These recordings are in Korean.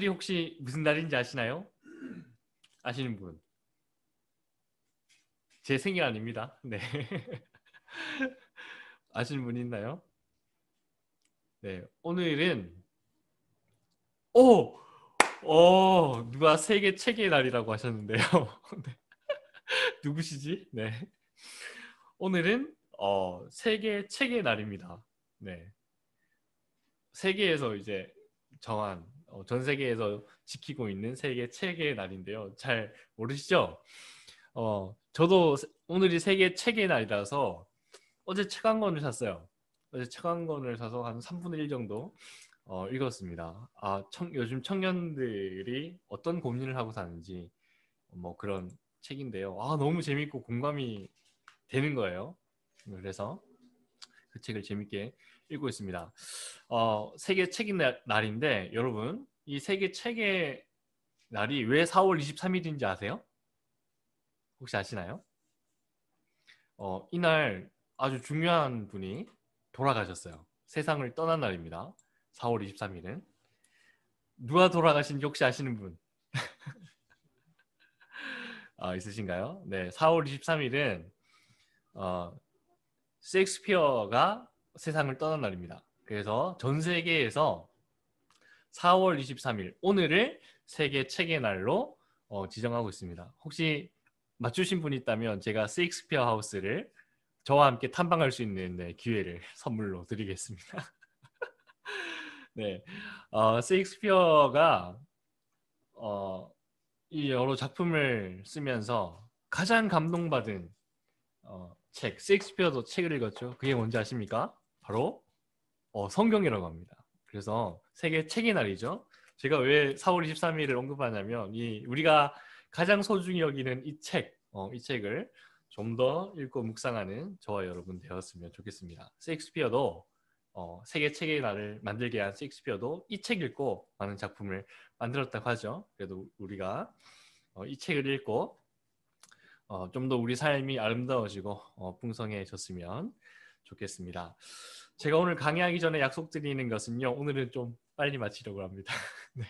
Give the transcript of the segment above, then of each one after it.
오늘이 혹시 무슨 날인지 아시나요? 아시는 분? 제 생일 아닙니다. 네. 아시는 분 있나요? 네. 오늘은 오! 어, 누가 세계 책의 날이라고 하셨는데요. 네. 누구시지? 네. 오늘은 어, 세계 책의 날입니다. 네. 세계에서 이제 정한 어, 전 세계에서 지키고 있는 세계 체계의 날인데요. 잘 모르시죠? 어, 저도 오늘이 세계 체계의 날이라서 어제 책 한 권을 샀어요. 어제 책 한 권을 사서 한 3분의 1 정도 어, 읽었습니다. 아, 청, 요즘 청년들이 어떤 고민을 하고 사는지 뭐 그런 책인데요. 아, 너무 재밌고 공감이 되는 거예요. 그래서 그 책을 재밌게 읽고 있습니다. 어, 세계 책의 날인데 여러분 이 세계 책의 날이 왜 4월 23일인지 아세요? 혹시 아시나요? 어, 이날 아주 중요한 분이 돌아가셨어요. 세상을 떠난 날입니다. 4월 23일은 누가 돌아가신지 혹시 아시는 분? 아, 있으신가요? 네, 4월 23일은 어, 셰익스피어가 세상을 떠난 날입니다. 그래서 전 세계에서 4월 23일 오늘을 세계 책의 날로 어, 지정하고 있습니다. 혹시 맞추신 분이 있다면 제가 세익스피어 하우스를 저와 함께 탐방할 수 있는 네, 기회를 선물로 드리겠습니다. 네, 어, 세익스피어가 어, 이 여러 작품을 쓰면서 가장 감동받은 어, 책, 세익스피어도 책을 읽었죠. 그게 뭔지 아십니까? 바로 어, 성경이라고 합니다. 그래서 세계 책의 날이죠. 제가 왜 4월 23일을 언급하냐면 이 우리가 가장 소중히 여기는 이 책, 어, 이 책을 좀 더 읽고 묵상하는 저와 여러분 되었으면 좋겠습니다. 셰익스피어도 어, 세계 책의 날을 만들게 한 셰익스피어도 이 책 읽고 많은 작품을 만들었다고 하죠. 그래도 우리가 어, 이 책을 읽고 어, 좀더 우리 삶이 아름다워지고 어, 풍성해졌으면 좋겠습니다. 제가 오늘 강의하기 전에 약속드리는 것은요. 오늘은 좀 빨리 마치려고 합니다. 네.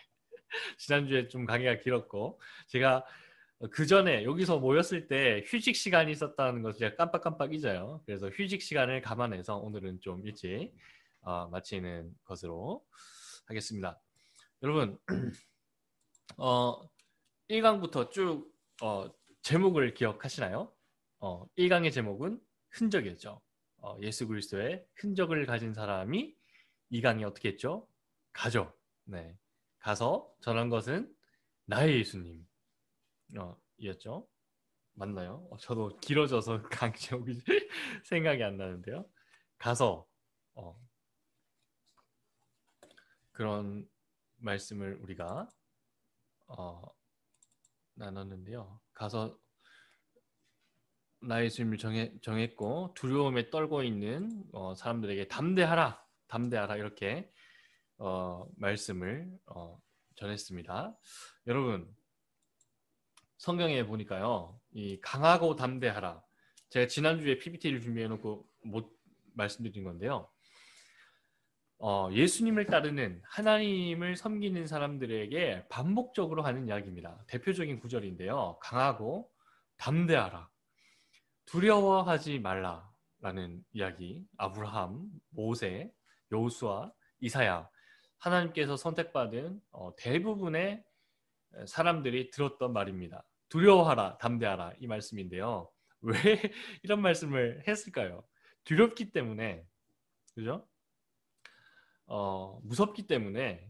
지난주에 좀 강의가 길었고 제가 그 전에 여기서 모였을 때 휴식 시간이 있었다는 것을 제가 깜빡깜빡 잊어요. 그래서 휴식 시간을 감안해서 오늘은 좀 일찍 어, 마치는 것으로 하겠습니다. 여러분, 어, 1강부터 쭉 어, 제목을 기억하시나요? 어, 1강의 제목은 흔적이었죠. 어, 예수 그리스도의 흔적을 가진 사람이 이 강이 어떻게 했죠? 가죠. 네. 가서 전한 것은 나의 예수님. 어, 이었죠. 맞나요? 어, 저도 길어져서 강제 생각이 안 나는데요. 가서 어, 그런 말씀을 우리가 어, 나눴는데요. 가서 나의 즈님을 정해, 정했고 두려움에 떨고 있는 어, 사람들에게 담대하라, 담대하라 이렇게 어, 말씀을 어, 전했습니다. 여러분 성경에 보니까요, 이 강하고 담대하라. 제가 지난주에 PPT를 준비해놓고 못 말씀드린 건데요. 어, 예수님을 따르는 하나님을 섬기는 사람들에게 반복적으로 하는 이야기입니다. 대표적인 구절인데요. 강하고 담대하라. 두려워하지 말라라는 이야기 아브라함, 모세, 여호수아, 이사야 하나님께서 선택받은 어, 대부분의 사람들이 들었던 말입니다. 두려워하라, 담대하라 이 말씀인데요. 왜 이런 말씀을 했을까요? 두렵기 때문에 그죠? 어, 무섭기 때문에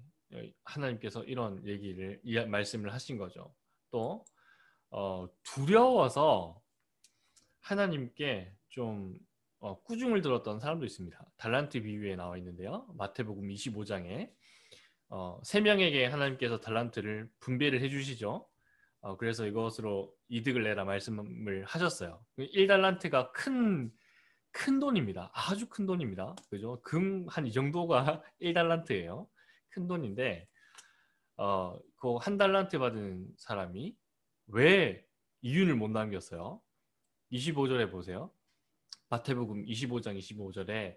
하나님께서 이런 얘기를 말씀을 하신 거죠. 또 어, 두려워서 하나님께 좀 어, 꾸중을 들었던 사람도 있습니다. 달란트 비유에 나와 있는데요. 마태복음 25장에 어, 세 명에게 하나님께서 달란트를 분배를 해주시죠. 어, 그래서 이것으로 이득을 내라 말씀을 하셨어요. 1달란트가 그 큰, 큰 돈입니다. 아주 큰 돈입니다. 그죠? 금 한 이 정도가 1달란트예요. 큰 돈인데, 어, 그한 달란트 받은 사람이 왜 이윤을 못 남겼어요? 25절에 보세요. 마태복음 25장 25절에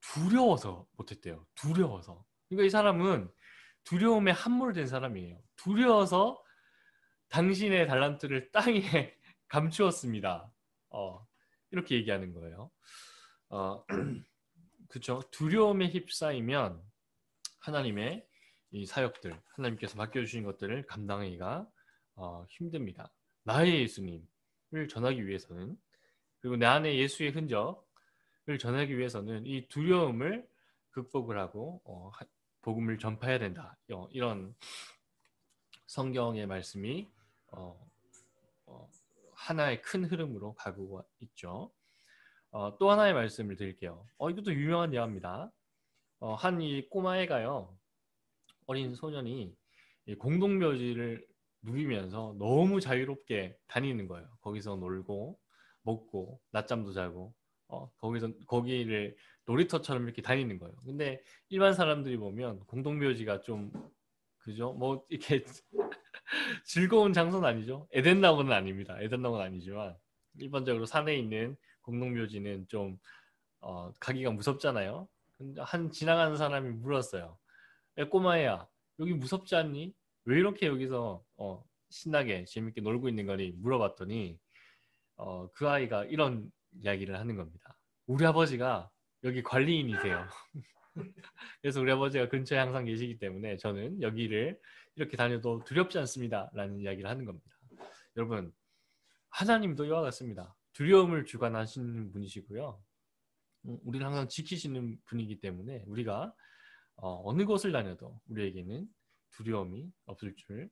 두려워서 못했대요. 두려워서. 그러니까 이 사람은 두려움에 함몰된 사람이에요. 두려워서 당신의 달란트를 땅에 감추었습니다. 어, 이렇게 얘기하는 거예요. 어, 그쵸? 두려움에 휩싸이면 하나님의 이 사역들, 하나님께서 맡겨주신 것들을 감당하기가 어, 힘듭니다. 나의 예수님, 을 전하기 위해서는 그리고 내 안에 예수의 흔적을 전하기 위해서는 이 두려움을 극복을 하고 어, 복음을 전파해야 된다. 어, 이런 성경의 말씀이 어, 어 하나의 큰 흐름으로 가고 있죠. 어, 또 하나의 말씀을 드릴게요. 어, 이것도 유명한 예화입니다. 한이 꼬마애가요, 어린 소년이 공동묘지를 누리면서 너무 자유롭게 다니는 거예요. 거기서 놀고 먹고 낮잠도 자고 어, 거기서 거기를 놀이터처럼 이렇게 다니는 거예요. 근데 일반 사람들이 보면 공동묘지가 좀 그죠? 뭐 이렇게 즐거운 장소는 아니죠. 에덴나무는 아닙니다. 에덴나무는 아니지만 일반적으로 산에 있는 공동묘지는 좀 어, 가기가 무섭잖아요. 근데 한 지나가는 사람이 물었어요. 에, 꼬마야 여기 무섭지 않니? 왜 이렇게 여기서 어, 신나게 재밌게 놀고 있는 거니 물어봤더니 어, 그 아이가 이런 이야기를 하는 겁니다. 우리 아버지가 여기 관리인이세요. 그래서 우리 아버지가 근처에 항상 계시기 때문에 저는 여기를 이렇게 다녀도 두렵지 않습니다. 라는 이야기를 하는 겁니다. 여러분, 하나님도 이와 같습니다. 두려움을 주관하시는 분이시고요. 음, 우리를 항상 지키시는 분이기 때문에 우리가 어, 어느 곳을 다녀도 우리에게는 두려움이 없을 줄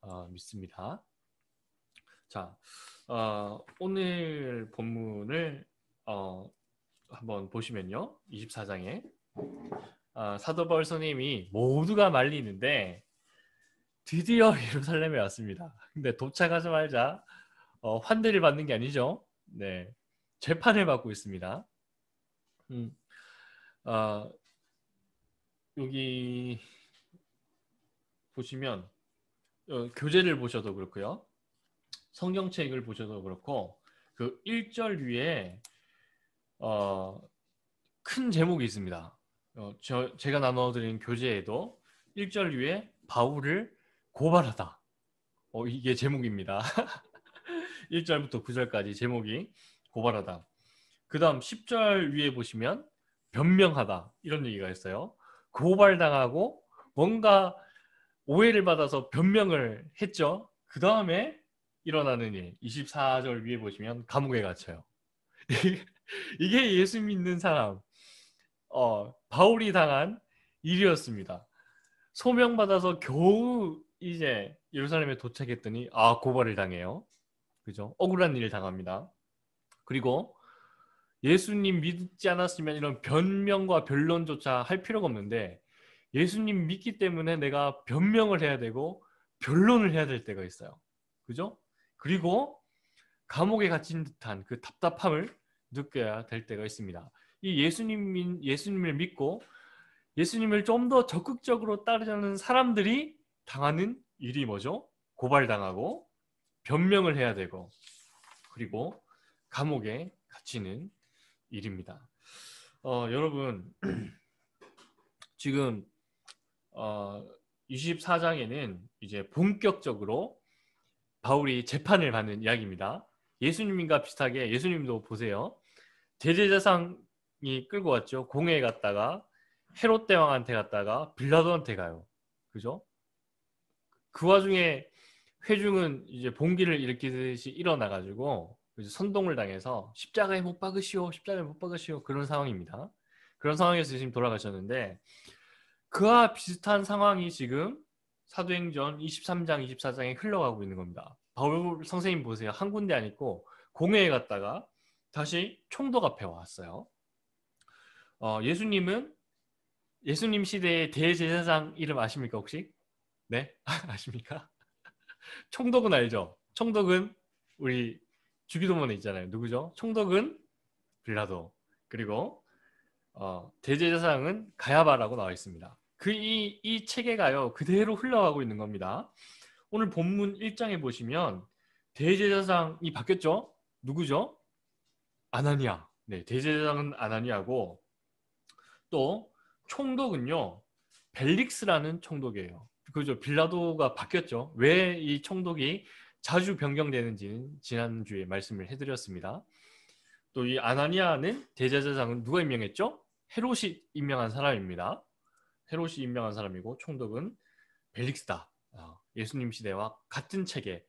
어, 믿습니다. 자, 어, 오늘 본문을 어, 한번 보시면요. 24장에 어, 사도 바울 선님이 모두가 말리는데 드디어 예루살렘에 왔습니다. 근데 도착하자마자 어, 환대를 받는 게 아니죠. 네, 재판을 받고 있습니다. 음, 어, 여기 보시면 어, 교재를 보셔도 그렇고요. 성경책을 보셔도 그렇고 그 1절 위에 어, 큰 제목이 있습니다. 어, 저, 제가 나눠드린 교재에도 1절 위에 바울을 고발하다. 어, 이게 제목입니다. 1절부터 9절까지 제목이 고발하다. 그 다음 10절 위에 보시면 변명하다. 이런 얘기가 있어요. 고발당하고 뭔가 오해를 받아서 변명을 했죠. 그 다음에 일어나는 일, 24절 위에 보시면 감옥에 갇혀요. 이게 예수 믿는 사람, 어, 바울이 당한 일이었습니다. 소명받아서 겨우 이제 예루살렘에 도착했더니 아 고발을 당해요. 그죠? 억울한 일을 당합니다. 그리고 예수님 믿지 않았으면 이런 변명과 변론조차 할 필요가 없는데 예수님 믿기 때문에 내가 변명을 해야 되고 변론을 해야 될 때가 있어요. 그죠? 그리고 감옥에 갇힌 듯한 그 답답함을 느껴야 될 때가 있습니다. 이 예수님 예수님을 믿고 예수님을 좀 더 적극적으로 따르자는 사람들이 당하는 일이 뭐죠? 고발당하고 변명을 해야 되고 그리고 감옥에 갇히는 일입니다. 어, 여러분 지금 어, 24장에는 이제 본격적으로 바울이 재판을 받는 이야기입니다. 예수님과 비슷하게 예수님도 보세요. 대제사장이 끌고 왔죠. 공회에 갔다가 헤롯 대왕한테 갔다가 빌라도한테 가요. 그죠? 그 와중에 회중은 이제 봉기를 일으키듯이 일어나 가지고 선동을 당해서 십자가에 못 박으시오, 십자가에 못 박으시오 그런 상황입니다. 그런 상황에서 지금 돌아가셨는데 그와 비슷한 상황이 지금 사도행전 23장, 24장에 흘러가고 있는 겁니다. 바울 선생님 보세요. 한 군데 안 있고 공회에 갔다가 다시 총독 앞에 왔어요. 어, 예수님은 예수님 시대의 대제사장 이름 아십니까 혹시? 네? 아십니까? 총독은 알죠? 총독은 우리 주기도문에 있잖아요. 누구죠? 총독은 빌라도 그리고 어, 대제사장은 가야바라고 나와 있습니다. 그이이 이 체계가요 그대로 흘러가고 있는 겁니다. 오늘 본문 1장에 보시면 대제사장이 바뀌었죠. 누구죠? 아나니아. 네, 대제사장은 아나니아고 또 총독은요 벨릭스라는 총독이에요. 그죠? 빌라도가 바뀌었죠. 왜 이 총독이 자주 변경되는지는 지난주에 말씀을 해드렸습니다. 또 이 아나니아는 대제사장은 누가 임명했죠? 헤롯이 임명한 사람입니다. 헤롯이 임명한 사람이고 총독은 벨릭스다. 아, 예수님 시대와 같은 책에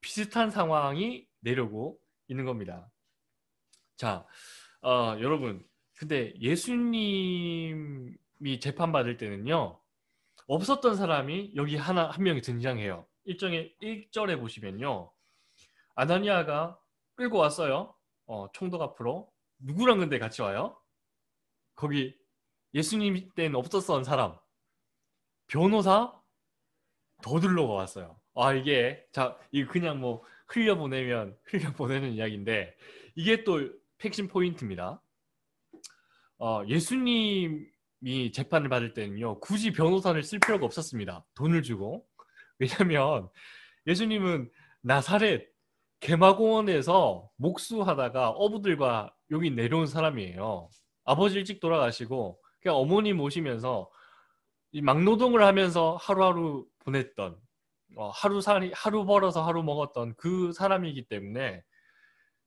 비슷한 상황이 내려고 있는 겁니다. 자, 어, 여러분, 근데 예수님이 재판받을 때는요, 없었던 사람이 여기 하나, 한 명이 등장해요. 일정의 1절에 보시면요, 아나니아가 끌고 왔어요. 어, 총독 앞으로. 누구랑 근데 같이 와요? 거기 예수님 때는 없었던 사람 변호사 더들러가 왔어요. 아 이게 자 이거 그냥 뭐 흘려 보내면 흘려 보내는 이야기인데 이게 또 핵심 포인트입니다. 어, 예수님이 재판을 받을 때는요 굳이 변호사를 쓸 필요가 없었습니다. 돈을 주고 왜냐하면 예수님은 나사렛 개마공원에서 목수하다가 어부들과 여기 내려온 사람이에요. 아버지 일찍 돌아가시고 그냥 어머니 모시면서 막노동을 하면서 하루하루 보냈던 어, 하루 살이 하루 벌어서 하루 먹었던 그 사람이기 때문에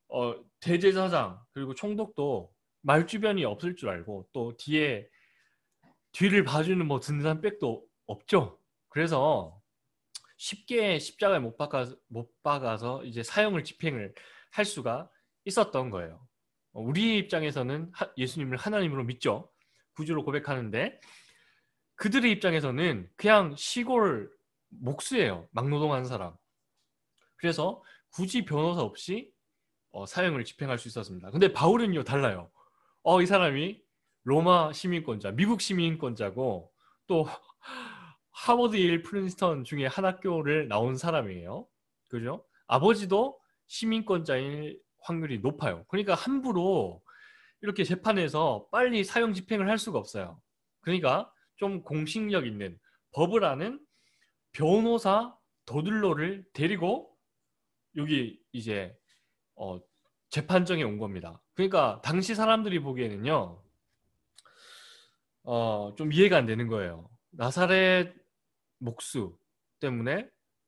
어, 대제사장 그리고 총독도 말주변이 없을 줄 알고 또 뒤에 뒤를 봐주는 뭐 든든한 백도 없죠. 그래서 쉽게 십자가에 못 박아서, 못 박아서 이제 사형을 집행을 할 수가 있었던 거예요. 우리 입장에서는 예수님을 하나님으로 믿죠. 구주로 고백하는데 그들의 입장에서는 그냥 시골 목수예요. 막노동한 사람. 그래서 굳이 변호사 없이 어, 사형을 집행할 수 있었습니다. 근데 바울은요 달라요. 어, 이 사람이 로마 시민권자, 미국 시민권자고 또 하버드 일 프린스턴 중에 한 학교를 나온 사람이에요. 그죠? 아버지도 시민권자일 확률이 높아요. 그러니까 함부로 이렇게 재판에서 빨리 사형 집행을 할 수가 없어요. 그러니까 좀공신력 있는 법을 아는 변호사 도들러를 데리고 여기 이제 어, 재판정에 온 겁니다. 그러니까 당시 사람들이 보기에는요, 어, 좀 이해가 안 되는 거예요. 나사렛 목수 때문에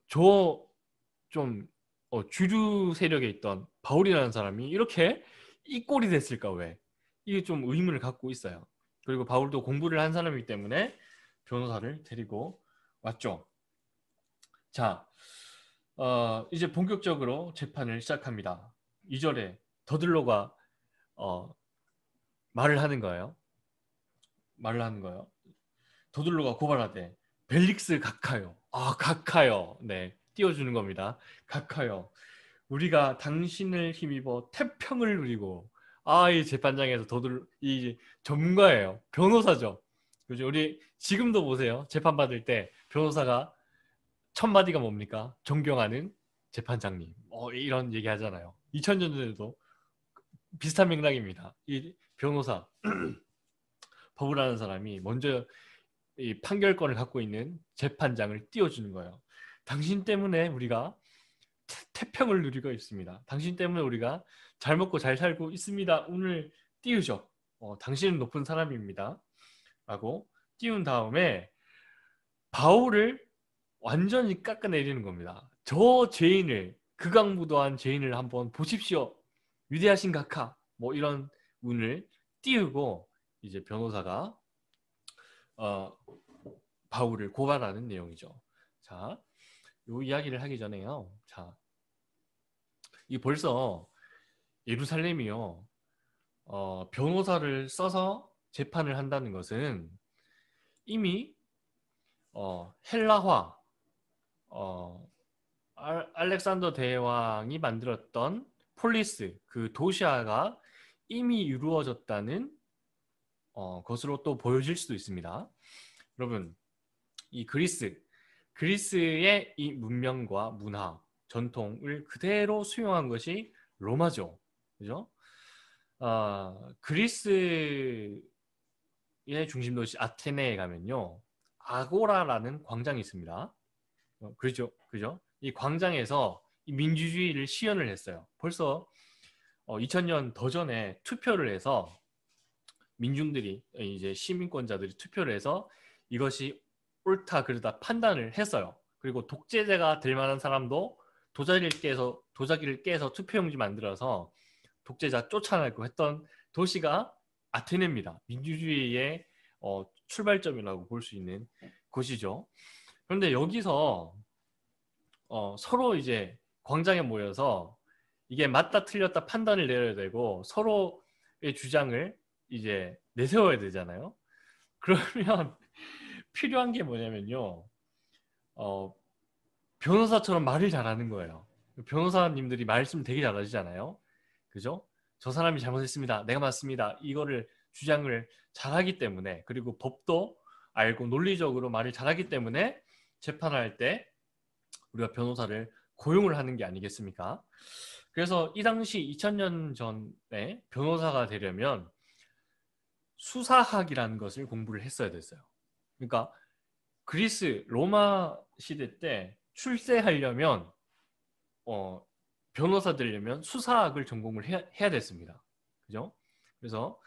저좀 어, 주류 세력에 있던 바울이라는 사람이 이렇게 이 꼴이 됐을까 왜? 이게 좀 의문을 갖고 있어요. 그리고 바울도 공부를 한 사람이기 때문에 변호사를 데리고 왔죠. 자, 어, 이제 본격적으로 재판을 시작합니다. 2절에 더들로가 어, 말을 하는 거예요. 말을 하는 거예요. 더들로가 고발하되 벨릭스 각하요. 아, 각하요. 네, 띄워주는 겁니다. 각하요. 우리가 당신을 힘입어 태평을 누리고 아이 재판장에서 도들 이 전문가예요 변호사죠 요즘 우리 지금도 보세요 재판 받을 때 변호사가 첫 마디가 뭡니까 존경하는 재판장님 어, 이런 얘기 하잖아요 2000년 전에도 비슷한 맥락입니다 이 변호사 법을 하는 사람이 먼저 이 판결권을 갖고 있는 재판장을 띄워주는 거예요 당신 때문에 우리가 태평을 누리고 있습니다. 당신 때문에 우리가 잘 먹고 잘 살고 있습니다. 오늘 띄우죠. 어, 당신은 높은 사람입니다. 라고 띄운 다음에 바울을 완전히 깎아내리는 겁니다. 저 죄인을 극악무도한 죄인을 한번 보십시오. 위대하신 각하 뭐 이런 운을 띄우고 이제 변호사가 어, 바울을 고발하는 내용이죠. 자, 요 이야기를 하기 전에요. 자, 이 벌써 예루살렘이요. 어, 변호사를 써서 재판을 한다는 것은 이미 어, 헬라화 어, 알, 알렉산더 대왕이 만들었던 폴리스 그 도시화가 이미 이루어졌다는 어, 것으로 또 보여질 수도 있습니다. 여러분 이 그리스 그리스의 이 문명과 문화 전통을 그대로 수용한 것이 로마죠. 그죠? 아, 그리스의 중심 도시 아테네에 가면요. 아고라라는 광장이 있습니다. 어, 그죠? 그죠? 이 광장에서 이 민주주의를 시연을 했어요. 벌써 어, 2000년 더 전에 투표를 해서 민중들이 어, 이제 시민권자들이 투표를 해서 이것이 옳다 그르다 판단을 했어요. 그리고 독재자가 될 만한 사람도 도자기를 깨서 도자기를 깨서 투표용지 만들어서 독재자 쫓아내고 했던 도시가 아테네입니다. 민주주의의 어, 출발점이라고 볼 수 있는 곳이죠. 그런데 여기서 어, 서로 이제 광장에 모여서 이게 맞다 틀렸다 판단을 내려야 되고 서로의 주장을 이제 내세워야 되잖아요. 그러면 필요한 게 뭐냐면요. 어, 변호사처럼 말을 잘하는 거예요. 변호사님들이 말씀 되게 잘하시잖아요. 그죠? 저 사람이 잘못했습니다. 내가 맞습니다. 이거를 주장을 잘하기 때문에 그리고 법도 알고 논리적으로 말을 잘하기 때문에 재판할 때 우리가 변호사를 고용을 하는 게 아니겠습니까? 그래서 이 당시 2000년 전에 변호사가 되려면 수사학이라는 것을 공부를 했어야 됐어요. 그러니까 그리스 로마 시대 때 출세하려면 어, 변호사 되려면 수사학을 전공을 해야, 해야 됐습니다. 그죠? 그래서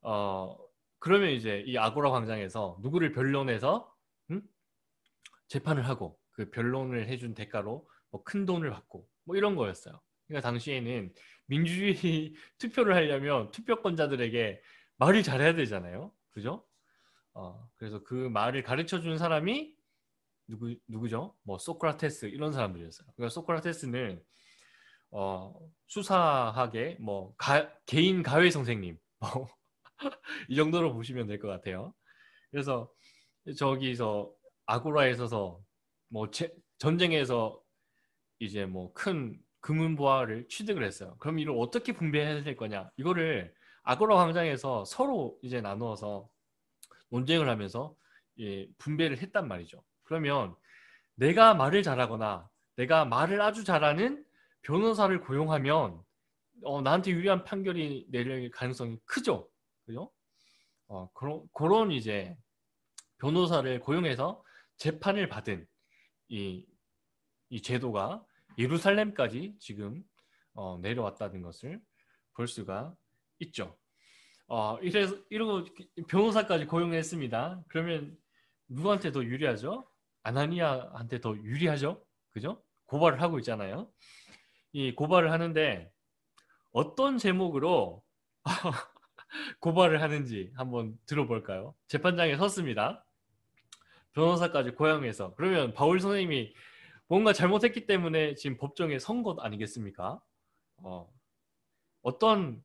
어 그러면 이제 이 아고라 광장에서 누구를 변론해서 음? 재판을 하고 그 변론을 해준 대가로 뭐큰 돈을 받고 뭐 이런 거였어요. 그러니까 당시에는 민주주의 투표를 하려면 투표권자들에게 말을 잘해야 되잖아요. 그죠? 어, 그래서 그 말을 가르쳐 준 사람이 누구 누구죠? 뭐 소크라테스 이런 사람들이었어요. 그러니까 소크라테스는 어, 수사하게 뭐 가, 개인 가회 선생님 뭐, 이 정도로 보시면 될 것 같아요. 그래서 저기서 아고라에 서서 뭐 제, 전쟁에서 이제 뭐 큰 금은 보화를 취득을 했어요. 그럼 이를 어떻게 분배해야 될 거냐? 이거를 아고라 광장에서 서로 이제 나누어서 논쟁을 하면서 예, 분배를 했단 말이죠. 그러면 내가 말을 잘하거나 내가 말을 아주 잘하는 변호사를 고용하면 어, 나한테 유리한 판결이 내릴 가능성이 크죠. 그죠? 어, 그런, 그런 이제 변호사를 고용해서 재판을 받은 이, 이 제도가 예루살렘까지 지금 어, 내려왔다는 것을 볼 수가 있죠. 어, 이래서, 이러고 변호사까지 고용했습니다. 그러면 누구한테 더 유리하죠? 아나니아한테 더 유리하죠? 그죠? 고발을 하고 있잖아요. 이 고발을 하는데 어떤 제목으로 고발을 하는지 한번 들어볼까요? 재판장에 섰습니다. 변호사까지 고향에서 그러면 바울 선생님이 뭔가 잘못했기 때문에 지금 법정에 선 것 아니겠습니까? 어, 어떤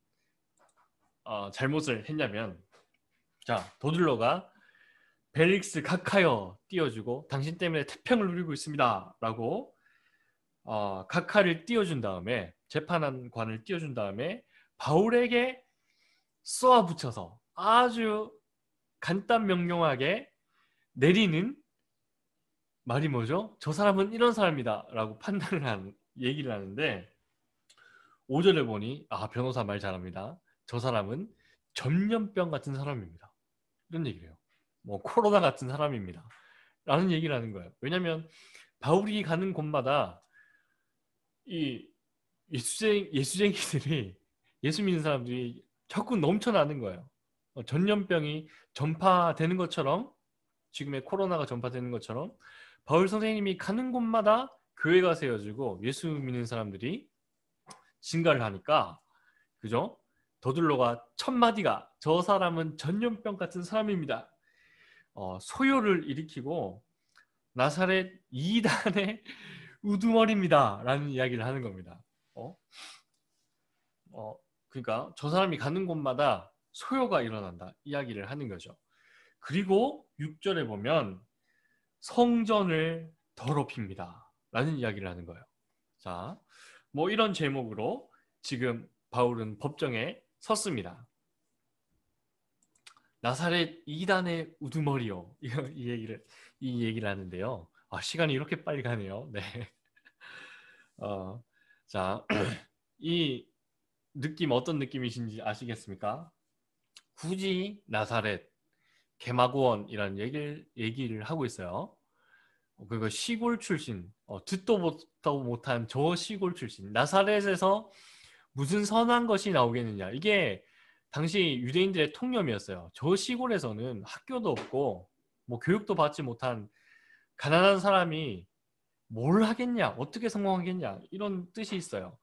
어, 잘못을 했냐면 자 도들러가 벨릭스 각하여 띄워주고 당신 때문에 태평을 누리고 있습니다라고 어, 각하를 띄워준 다음에 재판관을 띄워준 다음에 바울에게 쏘아붙여서 아주 간단 명료하게 내리는 말이 뭐죠? 저 사람은 이런 사람이다 라고 판단을 한 얘기를 하는데 5절에 보니 아 변호사 말 잘합니다. 저 사람은 전염병 같은 사람입니다. 이런 얘기를 해요. 뭐 코로나 같은 사람입니다. 라는 얘기를 하는 거예요. 왜냐하면 바울이 가는 곳마다 이 예수쟁 예수쟁이들이 예수 믿는 사람들이 자꾸 넘쳐나는 거예요. 어, 전염병이 전파되는 것처럼 지금의 코로나가 전파되는 것처럼 바울 선생님이 가는 곳마다 교회가 세워지고 예수 믿는 사람들이 증가를 하니까 그죠? 더둘러가 첫 마디가 저 사람은 전염병 같은 사람입니다. 어, 소요를 일으키고 나사렛 이단의 우두머리입니다라는 이야기를 하는 겁니다. 어? 어, 그러니까 저 사람이 가는 곳마다 소요가 일어난다 이야기를 하는 거죠. 그리고 6절에 보면 성전을 더럽힙니다. 라는 이야기를 하는 거예요. 자, 뭐 이런 제목으로 지금 바울은 법정에 섰습니다. 나사렛 이단의 우두머리요. 이 얘기를 이 얘기를 하는데요. 아, 시간이 이렇게 빨리 가네요. 네. 어, 자, 이 느낌 어떤 느낌이신지 아시겠습니까? 굳이 나사렛 개마고원이라는 얘기를, 얘기를 하고 있어요. 어, 그리고 시골 출신, 어, 듣도 못도 못한 저 시골 출신 나사렛에서 무슨 선한 것이 나오겠느냐 이게 당시 유대인들의 통념이었어요. 저 시골에서는 학교도 없고 뭐 교육도 받지 못한 가난한 사람이 뭘 하겠냐, 어떻게 성공하겠냐 이런 뜻이 있어요.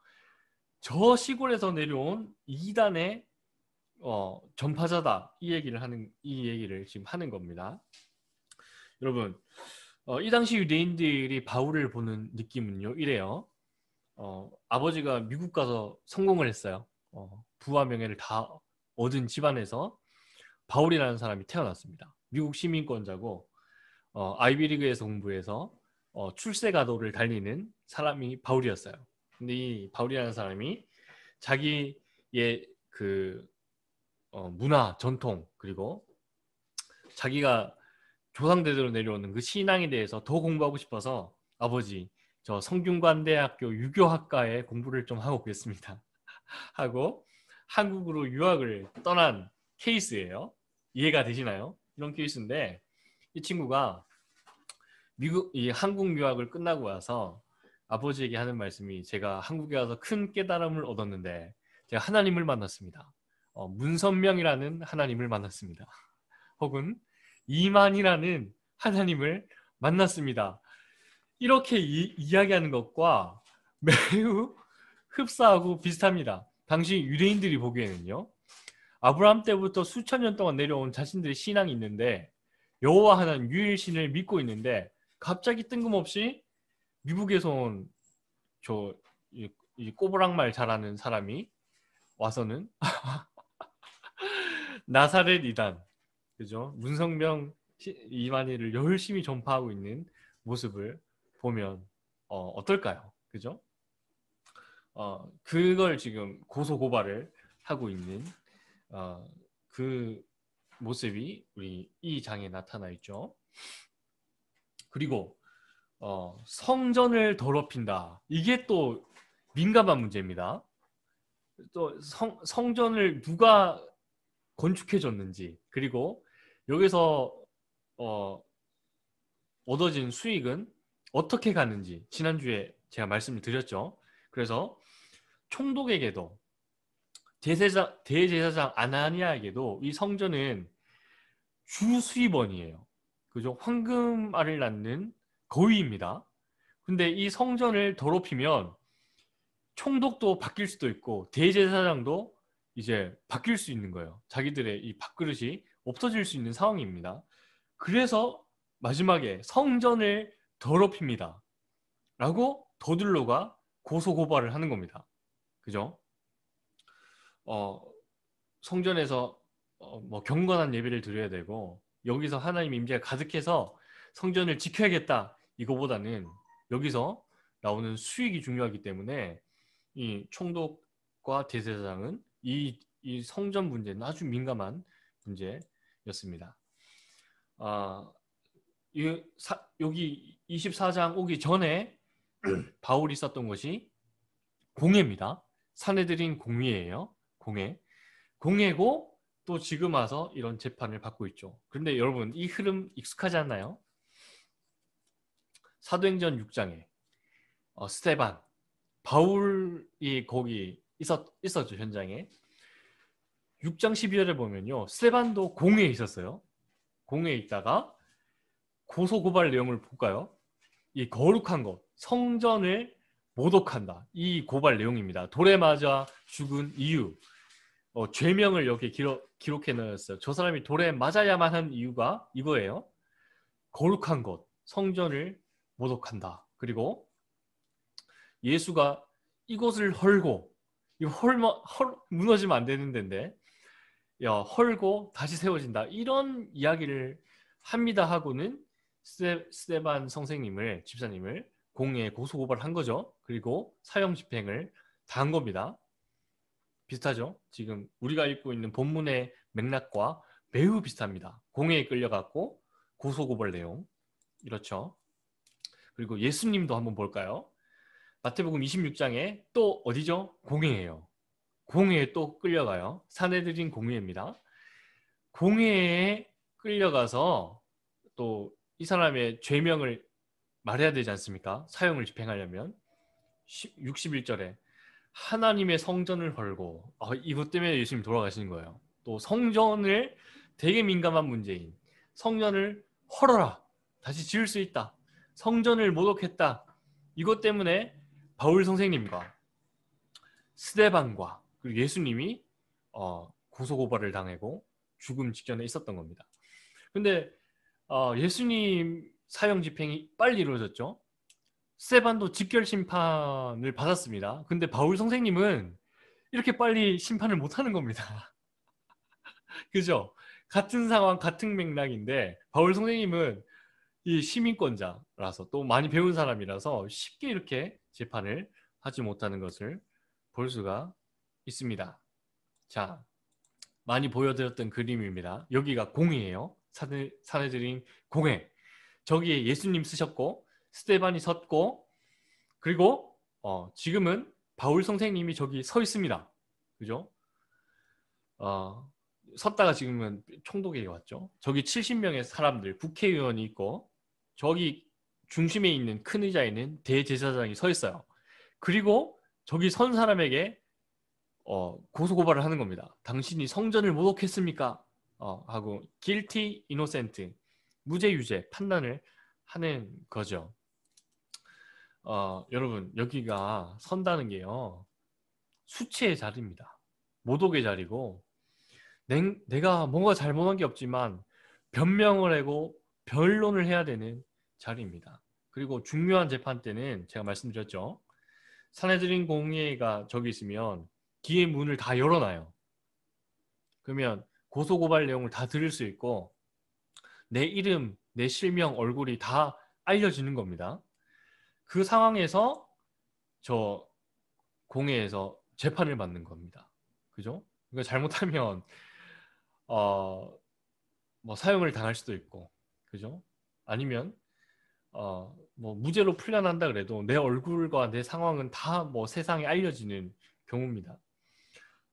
저 시골에서 내려온 이단의 어, 전파자다 이 얘기를 하는 이 얘기를 지금 하는 겁니다. 여러분, 어, 이 당시 유대인들이 바울을 보는 느낌은요 이래요. 어, 아버지가 미국 가서 성공을 했어요. 어, 부와 명예를 다 얻은 집안에서 바울이라는 사람이 태어났습니다. 미국 시민권자고 어, 아이비리그에서 공부해서 어, 출세가도를 달리는 사람이 바울이었어요. 근데 이 바울이라는 사람이 자기의 그 어, 문화, 전통 그리고 자기가 조상대대로 내려오는 그 신앙에 대해서 더 공부하고 싶어서 아버지 저 성균관대학교 유교학과에 공부를 좀 하고 오겠습니다. 하고 한국으로 유학을 떠난 케이스예요. 이해가 되시나요? 이런 케이스인데 이 친구가 미국 이 한국 유학을 끝나고 와서 아버지에게 하는 말씀이 제가 한국에 와서 큰 깨달음을 얻었는데 제가 하나님을 만났습니다. 어, 문선명이라는 하나님을 만났습니다. 혹은 이만이라는 하나님을 만났습니다. 이렇게 이, 이야기하는 것과 매우 흡사하고 비슷합니다. 당시 유대인들이 보기에는요. 아브라함 때부터 수천 년 동안 내려온 자신들의 신앙이 있는데 여호와 하는 나 유일신을 믿고 있는데 갑자기 뜬금없이 미국에서 온저 꼬부랑말 잘하는 사람이 와서는 나사렛 이단 그죠 문성명 이만희를 열심히 전파하고 있는 모습을 보면 어, 어떨까요? 그죠? 어, 그걸 지금 고소 고발을 하고 있는 어, 그 모습이 우리 이 장에 나타나 있죠. 그리고 어, 성전을 더럽힌다. 이게 또 민감한 문제입니다. 또 성, 성전을 누가 건축해 줬는지 그리고 여기서 어, 얻어진 수익은 어떻게 가는지 지난주에 제가 말씀을 드렸죠. 그래서 총독에게도 대제사, 대제사장 아나니아에게도 이 성전은 주 수입원이에요. 그죠? 황금알을 낳는 거위입니다. 근데 이 성전을 더럽히면 총독도 바뀔 수도 있고 대제사장도 이제 바뀔 수 있는 거예요. 자기들의 이 밥그릇이 없어질 수 있는 상황입니다. 그래서 마지막에 성전을 더럽힙니다. 라고 더둘로가 고소고발을 하는 겁니다. 그죠? 어, 성전에서 어, 뭐 경건한 예배를 드려야 되고 여기서 하나님 임재가 가득해서 성전을 지켜야겠다 이거보다는 여기서 나오는 수익이 중요하기 때문에 이 총독과 대세사장은 이, 이 성전 문제는 아주 민감한 문제였습니다. 아, 이, 사, 여기 24장 오기 전에 바울이 썼던 것이 공예입니다. 사내들인 공예예요. 공해. 공해고 또 지금 와서 이런 재판을 받고 있죠. 그런데 여러분 이 흐름 익숙하지 않나요? 사도행전 6장에 어, 스테반, 바울이 거기 있었, 있었죠 현장에. 6장 12절에 보면요. 스테반도 공회에 있었어요. 공회에 있다가 고소고발 내용을 볼까요? 이 거룩한 것, 성전을 모독한다. 이 고발 내용입니다. 돌에 맞아 죽은 이유. 어, 죄명을 여기 기록, 기록해 놓았어요저 사람이 돌에 맞아야만 한 이유가 이거예요. 거룩한 것, 성전을 모독한다. 그리고 예수가 이곳을 헐고 이헐 헐, 무너지면 안 되는 데인데 야, 헐고 다시 세워진다. 이런 이야기를 합니다 하고는 스테, 반 선생님을 집사님을 공에 고소고발한 거죠. 그리고 사형 집행을 당한 겁니다. 비슷하죠. 지금 우리가 읽고 있는 본문의 맥락과 매우 비슷합니다. 공회에 끌려갔고 고소고발 내용 이렇죠. 그리고 예수님도 한번 볼까요? 마태복음 26장에 또 어디죠? 공회예요. 공회에 또 끌려가요. 사내들인 공회입니다. 공회에 끌려가서 또 이 사람의 죄명을 말해야 되지 않습니까? 사형을 집행하려면 61절에 하나님의 성전을 벌고 아, 이것 때문에 예수님 돌아가신 거예요. 또 성전을 되게 민감한 문제인 성전을 헐어라 다시 지을 수 있다 성전을 모독했다 이것 때문에 바울 선생님과 스데반과 그리고 예수님이 어, 고소고발을 당하고 죽음 직전에 있었던 겁니다. 근데 어, 예수님 사형 집행이 빨리 이루어졌죠. 세반도 직결 심판을 받았습니다. 근데 바울 선생님은 이렇게 빨리 심판을 못 하는 겁니다. 그죠? 같은 상황 같은 맥락인데 바울 선생님은 이 시민권자라서 또 많이 배운 사람이라서 쉽게 이렇게 재판을 하지 못하는 것을 볼 수가 있습니다. 자, 많이 보여드렸던 그림입니다. 여기가 공이에요. 사내, 산해드린 공회. 저기에 예수님 쓰셨고 스테반이 섰고 그리고 어, 지금은 바울 선생님이 저기 서 있습니다. 그죠? 어, 섰다가 지금은 총독에게 왔죠. 저기 70명의 사람들, 국회의원이 있고 저기 중심에 있는 큰 의자에는 대제사장이 서 있어요. 그리고 저기 선 사람에게 어, 고소고발을 하는 겁니다. 당신이 성전을 모독했습니까? 어, 하고 guilty, innocent, 무죄 유죄 판단을 하는 거죠. 어, 여러분 여기가 선다는 게요 수치의 자리입니다. 모독의 자리고 내, 가 뭔가 잘못한 게 없지만 변명을 하고 변론을 해야 되는 자리입니다. 그리고 중요한 재판 때는 제가 말씀드렸죠. 사내들인 공예가 저기 있으면 기의 문을 다 열어놔요. 그러면 고소고발 내용을 다 들을 수 있고 내 이름, 내 실명, 얼굴이 다 알려지는 겁니다. 그 상황에서 저 공회에서 재판을 받는 겁니다. 그죠? 그러니까 잘못하면 어 뭐 사형을 당할 수도 있고, 그죠? 아니면 어 뭐 무죄로 풀려난다 그래도 내 얼굴과 내 상황은 다 뭐 세상에 알려지는 경우입니다.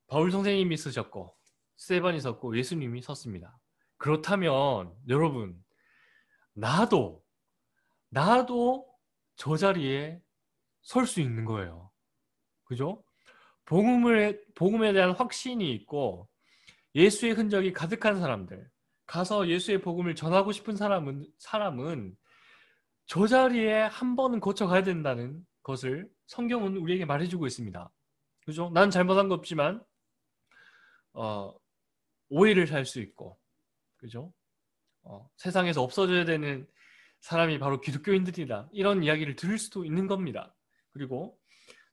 바울 선생님이 쓰셨고 스반이 섰고 예수님이 섰습니다. 그렇다면 여러분 나도 나도 저 자리에 설 수 있는 거예요. 그죠? 복음을 복음에 대한 확신이 있고 예수의 흔적이 가득한 사람들, 가서 예수의 복음을 전하고 싶은 사람은 사람은 저 자리에 한 번은 거쳐 가야 된다는 것을 성경은 우리에게 말해주고 있습니다. 그죠? 난 잘못한 거 없지만 어, 오해를 살 수 있고, 그죠? 어, 세상에서 없어져야 되는 사람이 바로 기독교인들이다. 이런 이야기를 들을 수도 있는 겁니다. 그리고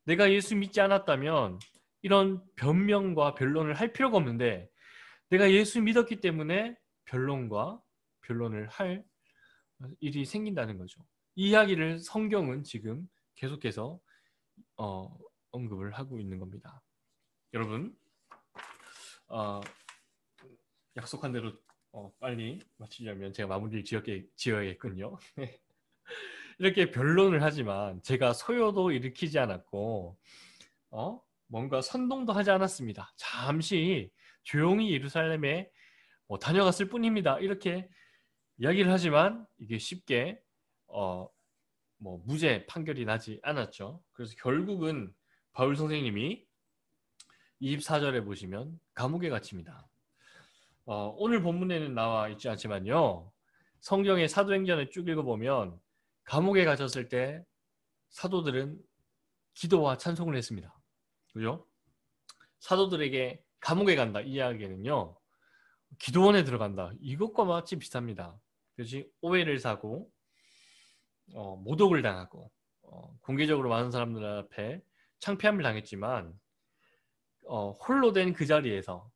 내가 예수 믿지 않았다면 이런 변명과 변론을 할 필요가 없는데 내가 예수 믿었기 때문에 변론과 변론을 할 일이 생긴다는 거죠. 이 이야기를 성경은 지금 계속해서 어, 언급을 하고 있는 겁니다. 여러분 어, 약속한 대로 어, 빨리 마치려면 제가 마무리를 지었게, 지어야겠군요. 이렇게 변론을 하지만 제가 소요도 일으키지 않았고 어? 뭔가 선동도 하지 않았습니다. 잠시 조용히 예루살렘에 어, 다녀갔을 뿐입니다. 이렇게 이야기를 하지만 이게 쉽게 어, 뭐 무죄 판결이 나지 않았죠. 그래서 결국은 바울 선생님이 24절에 보시면 감옥에 갇힙니다. 어, 오늘 본문에는 나와 있지 않지만요. 성경의 사도행전을 쭉 읽어보면 감옥에 갇혔을 때 사도들은 기도와 찬송을 했습니다. 그죠? 사도들에게 감옥에 간다 이야기는요. 기도원에 들어간다. 이것과 마치 비슷합니다. 그렇지? 오해를 사고 어, 모독을 당하고 어, 공개적으로 많은 사람들 앞에 창피함을 당했지만 어, 홀로 된 그 자리에서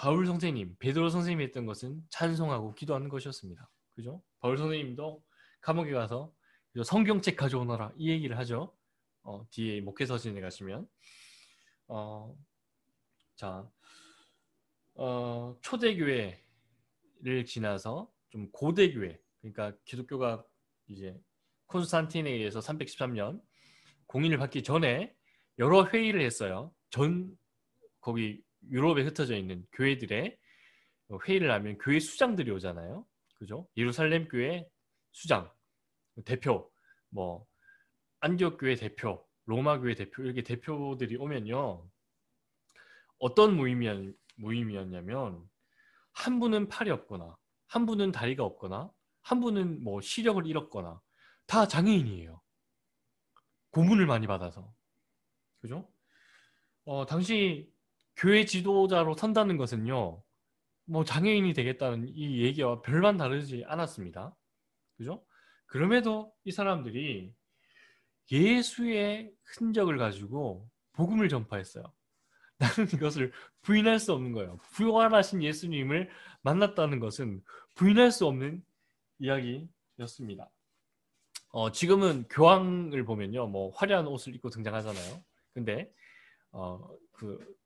바울 선생님, 베드로 선생님이 했던 것은 찬송하고 기도하는 것이었습니다. 그죠? 바울 선생님도 감옥에 가서 성경책 가져오너라 이 얘기를 하죠. 어, 뒤에 목회서신에 가시면 어, 자 어, 초대교회를 지나서 좀 고대교회 그러니까 기독교가 이제 콘스탄틴에 의해서 313년 공인을 받기 전에 여러 회의를 했어요. 전 거기 유럽에 흩어져 있는 교회들의 어, 회의를 하면 교회 수장들이 오잖아요. 그죠? 예루살렘 교회 수장, 대표, 뭐 안디옥 교회 대표, 로마 교회 대표 이렇게 대표들이 오면요. 어떤 모임이 모임이었냐면 한 분은 팔이 없거나 한 분은 다리가 없거나 한 분은 뭐 시력을 잃었거나 다 장애인이에요. 고문을 많이 받아서. 그죠? 어, 당시 교회 지도자로 선다는 것은요, 뭐 장애인이 되겠다는 이 얘기와 별반 다르지 않았습니다. 그죠? 그럼에도 이 사람들이 예수의 흔적을 가지고 복음을 전파했어요. 나는 이것을 부인할 수 없는 거예요. 부활하신 예수님을 만났다는 것은 부인할 수 없는 이야기였습니다. 어, 지금은 교황을 보면요, 뭐 화려한 옷을 입고 등장하잖아요. 근데 어, 그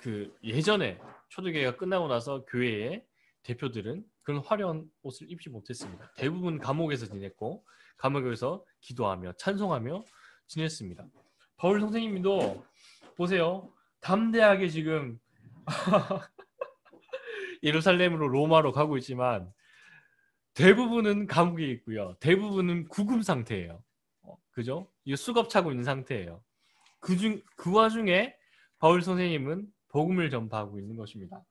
그 예전에 초대교회가 끝나고 나서 교회의 대표들은 그런 화려한 옷을 입지 못했습니다. 대부분 감옥에서 지냈고 감옥에서 기도하며 찬송하며 지냈습니다. 바울 선생님도 보세요. 담대하게 지금 예루살렘으로 로마로 가고 있지만 대부분은 감옥에 있고요. 대부분은 구금 상태예요. 어, 그죠? 이 수갑 차고 있는 상태예요. 그중 그 와중에 바울 선생님은 복음을 전파하고 있는 것입니다.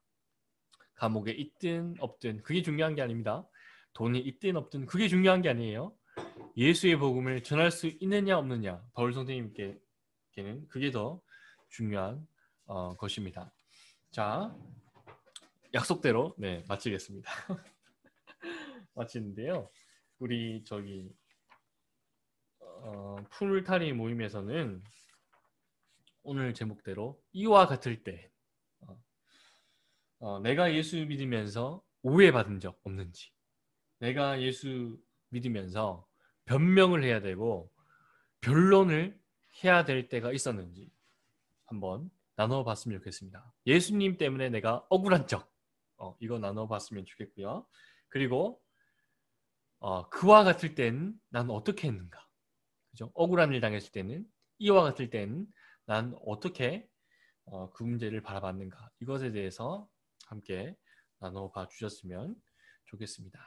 감옥에 있든 없든 그게 중요한 게 아닙니다. 돈이 있든 없든 그게 중요한 게 아니에요. 예수의 복음을 전할 수 있느냐 없느냐 바울 선생님께는 그게 더 중요한 어, 것입니다. 자 약속대로 네 마치겠습니다. 마치는데요. 우리 저기 어, 풀타리 모임에서는 오늘 제목대로 이와 같을 때 어, 어, 내가 예수 믿으면서 오해받은 적 없는지 내가 예수 믿으면서 변명을 해야 되고 변론을 해야 될 때가 있었는지 한번 나눠봤으면 좋겠습니다. 예수님 때문에 내가 억울한 적 어, 이거 나눠봤으면 좋겠고요. 그리고 어, 그와 같을 때는 난 어떻게 했는가? 그죠? 억울한 일 당했을 때는 이와 같을 때는 난 어떻게 어, 그 문제를 바라봤는가 이것에 대해서 함께 나눠봐 주셨으면 좋겠습니다.